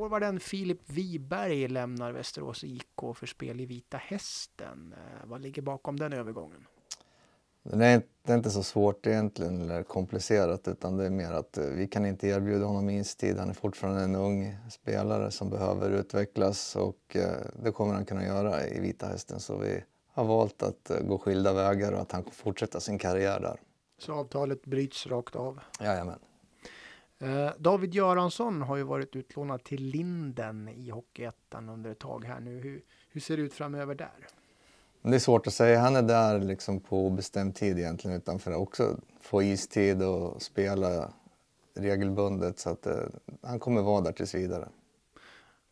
Forwarden Filip Wiberg lämnar Västerås IK för spel i Vita Hästen. Eh, vad ligger bakom den övergången? Det är, det är inte så svårt egentligen eller komplicerat utan det är mer att eh, vi kan inte erbjuda honom istid. Han är fortfarande en ung spelare som behöver utvecklas och eh, det kommer han kunna göra i Vita Hästen. Så vi har valt att gå skilda vägar och att han får fortsätta sin karriär där. Så avtalet bryts rakt av? Jajamän. Eh, David Göransson har ju varit utlånad till Linden i Hockeyettan under ett tag här nu. Hur, hur ser det ut framöver där? Det är svårt att säga. Han är där liksom på bestämd tid egentligen utan för att också få istid och spela regelbundet. Så att, eh, han kommer vara där tills vidare.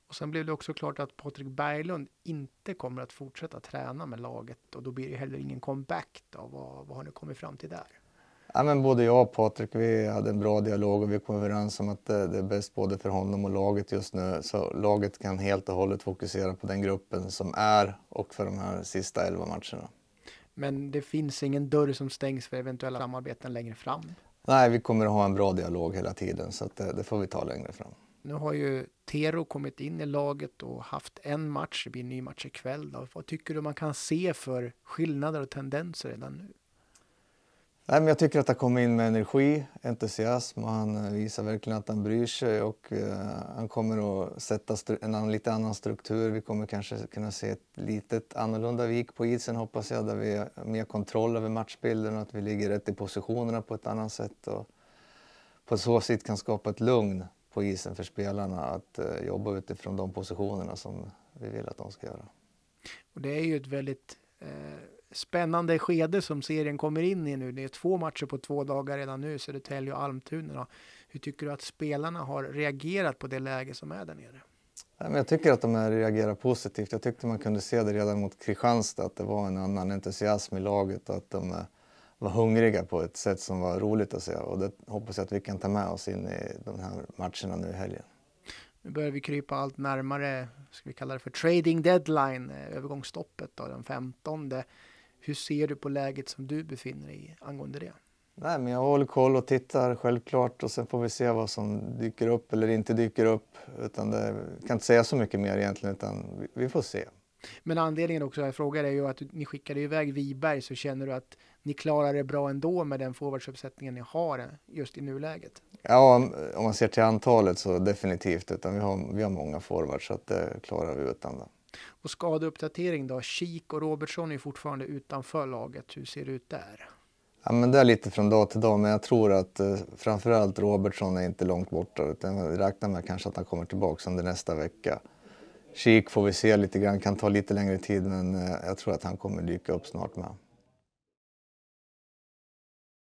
Och sen blev det också klart att Patrik Berglund inte kommer att fortsätta träna med laget och då blir det heller ingen comeback. Då. Vad, vad har ni kommit fram till där? Ja, men både jag och Patrik vi hade en bra dialog och vi kom överens om att det, det är bäst både för honom och laget just nu. Så laget kan helt och hållet fokusera på den gruppen som är och för de här sista elva matcherna. Men det finns ingen dörr som stängs för eventuella samarbeten längre fram? Nej, vi kommer att ha en bra dialog hela tiden så det, det, får vi ta längre fram. Nu har ju Tero kommit in i laget och haft en match, det blir en ny match ikväll. Då. Vad tycker du man kan se för skillnader och tendenser redan nu? Nej, men jag tycker att han kommer in med energi, entusiasm och han eh, visar verkligen att han bryr sig och eh, han kommer att sätta en annan, lite annan struktur. Vi kommer kanske kunna se ett litet annorlunda vik på isen hoppas jag, där vi har mer kontroll över matchbilden och att vi ligger rätt i positionerna på ett annat sätt och på så sätt kan skapa ett lugn på isen för spelarna att eh, jobba utifrån de positionerna som vi vill att de ska göra. Och det är ju ett väldigt eh spännande skede som serien kommer in i nu. Det är två matcher på två dagar redan nu, Södertälje och Almtuna. Hur tycker du att spelarna har reagerat på det läge som är där nere? Jag tycker att de här reagerar positivt. Jag tyckte man kunde se det redan mot Kristianstad att det var en annan entusiasm i laget och att de eh, var hungriga på ett sätt som var roligt att se. Och det hoppas jag att vi kan ta med oss in i de här matcherna nu i helgen. Nu börjar vi krypa allt närmare, ska vi kalla det för trading deadline, eh, övergångsstoppet då, den 15. Hur ser du på läget som du befinner dig i angående det? Nej, men jag håller koll och tittar självklart och sen får vi se vad som dyker upp eller inte dyker upp. Utan det, jag kan inte säga så mycket mer egentligen utan vi, vi får se. Men anledningen också jag frågar är ju att ni skickade iväg Viberg så känner du att ni klarar det bra ändå med den forwardsuppsättningen ni har just i nuläget? Ja, om man ser till antalet så definitivt. Utan vi, har, vi har många forwards så att det klarar vi utan. Det. Och skadeuppdatering då? Kik och Robertson är fortfarande utanför laget. Hur ser det ut där? Ja, men det är lite från dag till dag, men jag tror att eh, framförallt Robertson är inte långt borta. Utan jag räknar med kanske att han kommer tillbaka under nästa vecka. Kik får vi se lite grann, kan ta lite längre tid, men eh, jag tror att han kommer dyka upp snart med.